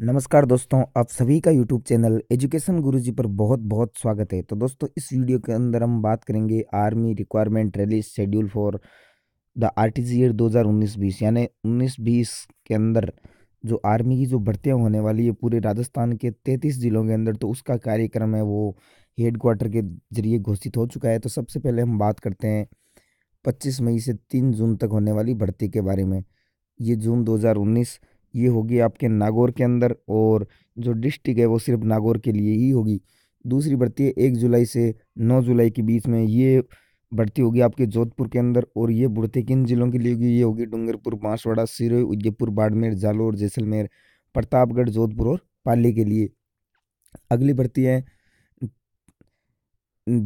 नमस्कार दोस्तों आप सभी का यूट्यूब चैनल एजुकेशन गुरुजी पर बहुत बहुत स्वागत है तो दोस्तों इस वीडियो के अंदर हम बात करेंगे army requirement release schedule for the R T G year दो हज़ार उन्नीस बीस यानी उन्नीस बीस के अंदर जो आर्मी की जो भर्तियाँ होने वाली है पूरे राजस्थान के तैंतीस जिलों के अंदर तो उसका कार्यक्रम है वो हेड क्वार्टर के जरिए घोषित हो चुका है तो सबसे पहले हम बात करते हैं पच्चीस मई से तीन जून तक होने वाली भर्ती के बारे में ये जून दो हज़ार उन्नीस ये होगी आपके नागौर के अंदर और जो डिस्ट्रिक्ट है वो सिर्फ नागौर के लिए ही होगी दूसरी भर्ती है एक जुलाई से नौ जुलाई के बीच में ये भर्ती होगी आपके जोधपुर के अंदर और ये बढ़ती किन जिलों के लिए होगी ये होगी डूंगरपुर बांसवाड़ा सिरोई उदयपुर बाड़मेर जालोर जैसलमेर प्रतापगढ़ जोधपुर और पाली के लिए अगली भर्ती है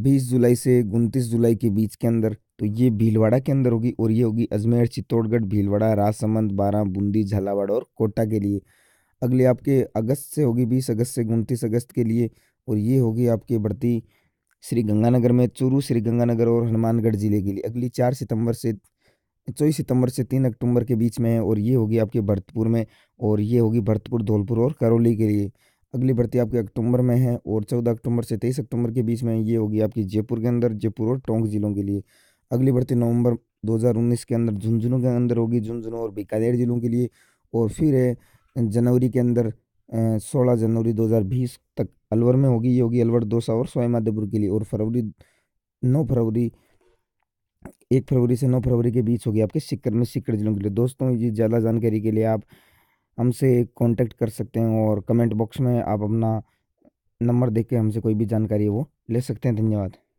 बीस जुलाई से उनतीस जुलाई के बीच के अंदर तो ये भीलवाड़ा के अंदर होगी और ये होगी अजमेर चित्तौड़गढ़ भीलवाड़ा राजसमंद बारह बूंदी झालावाड़ और कोटा के लिए अगले आपके अगस्त से होगी बीस अगस्त से उनतीस अगस्त के लिए और ये होगी आपकी बढ़ती श्री गंगानगर में चूरू श्री गंगानगर और हनुमानगढ़ ज़िले के लिए अगली चार सितंबर से चौबीस सितंबर से तीन अक्टूबर के बीच में है और ये होगी आपके भरतपुर में और ये होगी भरतपुर धौलपुर और करौली के लिए अगली भर्ती आपके अक्टूबर में है और चौदह अक्टूबर से तेईस अक्टूबर के बीच में ये होगी आपकी जयपुर के अंदर जयपुर और टोंक ज़िलों के लिए अगली भर्ती नवंबर 2019 के अंदर झुंझुनू के अंदर होगी झुंझुनू और बीकानेर जिलों के लिए और फिर है जनवरी के अंदर सोलह जनवरी 2020 तक अलवर में होगी ये होगी अलवर दोसा और सोएमाधोपुर के लिए और फरवरी नौ फरवरी एक फरवरी से नौ फरवरी के बीच होगी आपके सिक्कर में सिक्कर जिलों के लिए दोस्तों ये ज़्यादा जानकारी के लिए आप हमसे कांटेक्ट कर सकते हैं और कमेंट बॉक्स में आप अपना नंबर देख के हमसे कोई भी जानकारी वो ले सकते हैं धन्यवाद